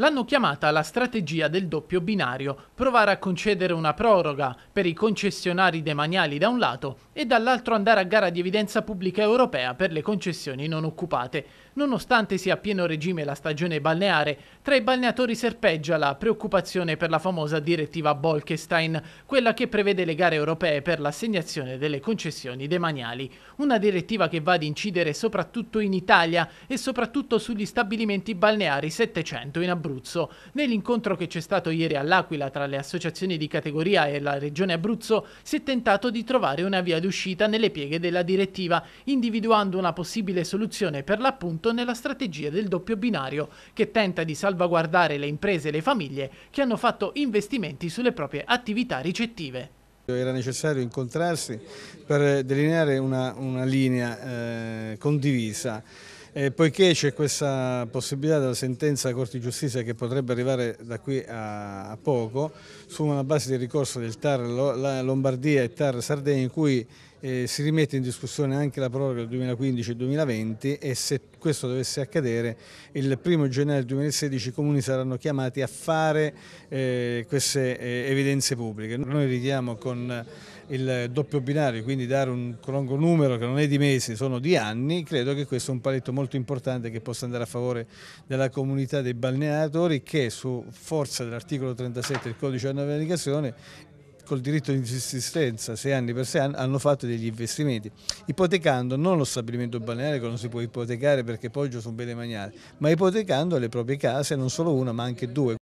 L'hanno chiamata la strategia del doppio binario, provare a concedere una proroga per i concessionari demaniali da un lato e dall'altro andare a gara di evidenza pubblica europea per le concessioni non occupate. Nonostante sia a pieno regime la stagione balneare, tra i balneatori serpeggia la preoccupazione per la famosa direttiva Bolkestein, quella che prevede le gare europee per l'assegnazione delle concessioni demaniali. Una direttiva che va ad incidere soprattutto in Italia e soprattutto sugli stabilimenti balneari 700 in Abruzzo. Nell'incontro che c'è stato ieri all'Aquila tra le associazioni di categoria e la regione Abruzzo si è tentato di trovare una via di uscita nelle pieghe della direttiva, individuando una possibile soluzione per l'appunto nella strategia del doppio binario, che tenta di salvaguardare le imprese e le famiglie che hanno fatto investimenti sulle proprie attività ricettive. Era necessario incontrarsi per delineare una, una linea eh, condivisa eh, poiché c'è questa possibilità della sentenza della Corte di Giustizia che potrebbe arrivare da qui a, a poco, su una base di ricorso del TAR Lombardia e TAR Sardegna in cui eh, si rimette in discussione anche la proroga del 2015-2020 e se questo dovesse accadere il 1 gennaio 2016 i comuni saranno chiamati a fare eh, queste eh, evidenze pubbliche. Noi ridiamo con il doppio binario, quindi dare un lungo numero che non è di mesi, sono di anni, credo che questo è un paletto molto importante che possa andare a favore della comunità dei balneatori che su forza dell'articolo 37 del codice di navigazione col diritto di sussistenza sei anni per sei anni hanno fatto degli investimenti, ipotecando non lo stabilimento balneare che non si può ipotecare perché Poggio su un bene magnale, ma ipotecando le proprie case, non solo una ma anche due,